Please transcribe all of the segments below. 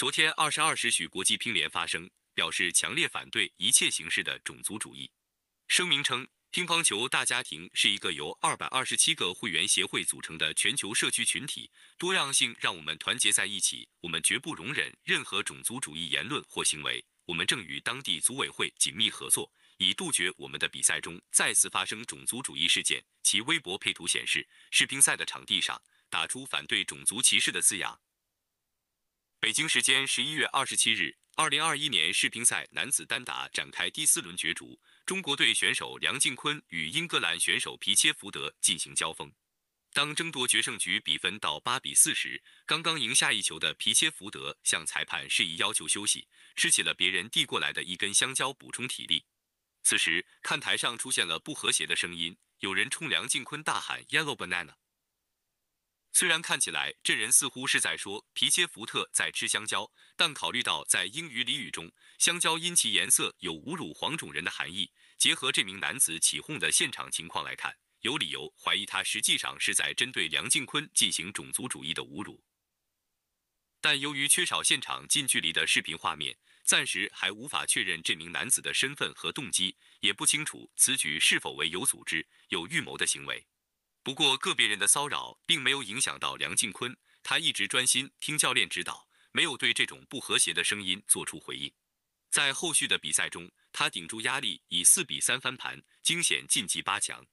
昨天二十二时许，国际乒联发声，表示强烈反对一切形式的种族主义。声明称，乒乓球大家庭是一个由二百二十七个会员协会组成的全球社区群体，多样性让我们团结在一起。我们绝不容忍任何种族主义言论或行为。我们正与当地组委会紧密合作，以杜绝我们的比赛中再次发生种族主义事件。其微博配图显示，世乒赛的场地上打出反对种族歧视的字样。北京时间十一月二十七日，二零二一年世乒赛男子单打展开第四轮角逐，中国队选手梁靖昆与英格兰选手皮切福德进行交锋。当争夺决胜局比分到八比四时，刚刚赢下一球的皮切福德向裁判示意要求休息，吃起了别人递过来的一根香蕉补充体力。此时，看台上出现了不和谐的声音，有人冲梁靖昆大喊 “yellow banana”。虽然看起来这人似乎是在说皮切福特在吃香蕉，但考虑到在英语俚语中香蕉因其颜色有侮辱黄种人的含义，结合这名男子起哄的现场情况来看，有理由怀疑他实际上是在针对梁靖昆进行种族主义的侮辱。但由于缺少现场近距离的视频画面，暂时还无法确认这名男子的身份和动机，也不清楚此举是否为有组织、有预谋的行为。不过，个别人的骚扰并没有影响到梁靖昆，他一直专心听教练指导，没有对这种不和谐的声音做出回应。在后续的比赛中，他顶住压力，以四比三翻盘，惊险晋级八强。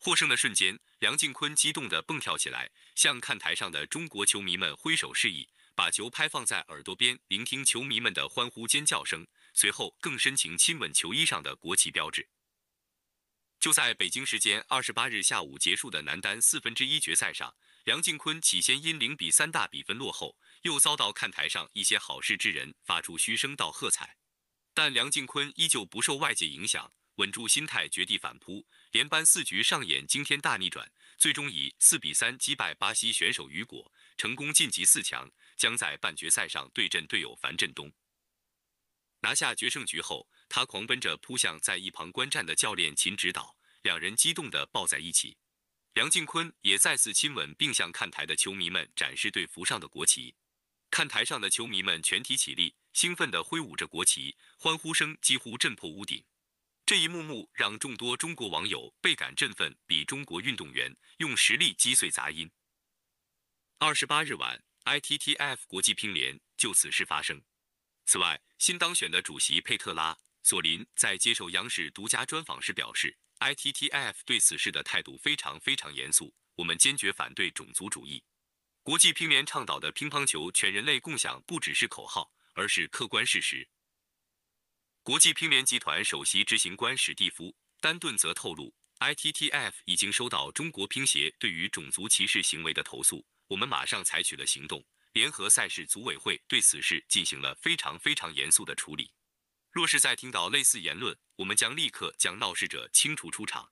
获胜的瞬间，梁靖昆激动地蹦跳起来，向看台上的中国球迷们挥手示意，把球拍放在耳朵边聆听球迷们的欢呼尖叫声，随后更深情亲吻球衣上的国旗标志。就在北京时间二十八日下午结束的男单四分之一决赛上，梁靖昆起先因零比三大比分落后，又遭到看台上一些好事之人发出嘘声到喝彩，但梁靖昆依旧不受外界影响，稳住心态，绝地反扑，连扳四局上演惊天大逆转，最终以四比三击败巴西选手雨果，成功晋级四强，将在半决赛上对阵队友樊振东。拿下决胜局后，他狂奔着扑向在一旁观战的教练秦指导，两人激动地抱在一起。梁靖昆也再次亲吻，并向看台的球迷们展示队服上的国旗。看台上的球迷们全体起立，兴奋地挥舞着国旗，欢呼声几乎震破屋顶。这一幕幕让众多中国网友倍感振奋，比中国运动员用实力击碎杂音。二十八日晚，ITTF 国际乒联就此事发生。此外，新当选的主席佩特拉·索林在接受央视独家专访时表示，ITTF 对此事的态度非常非常严肃，我们坚决反对种族主义。国际乒联倡导的乒乓球全人类共享，不只是口号，而是客观事实。国际乒联集团首席执行官史蒂夫·丹顿则透露，ITTF 已经收到中国乒协对于种族歧视行为的投诉，我们马上采取了行动。联合赛事组委会对此事进行了非常非常严肃的处理。若是在听到类似言论，我们将立刻将闹事者清除出场。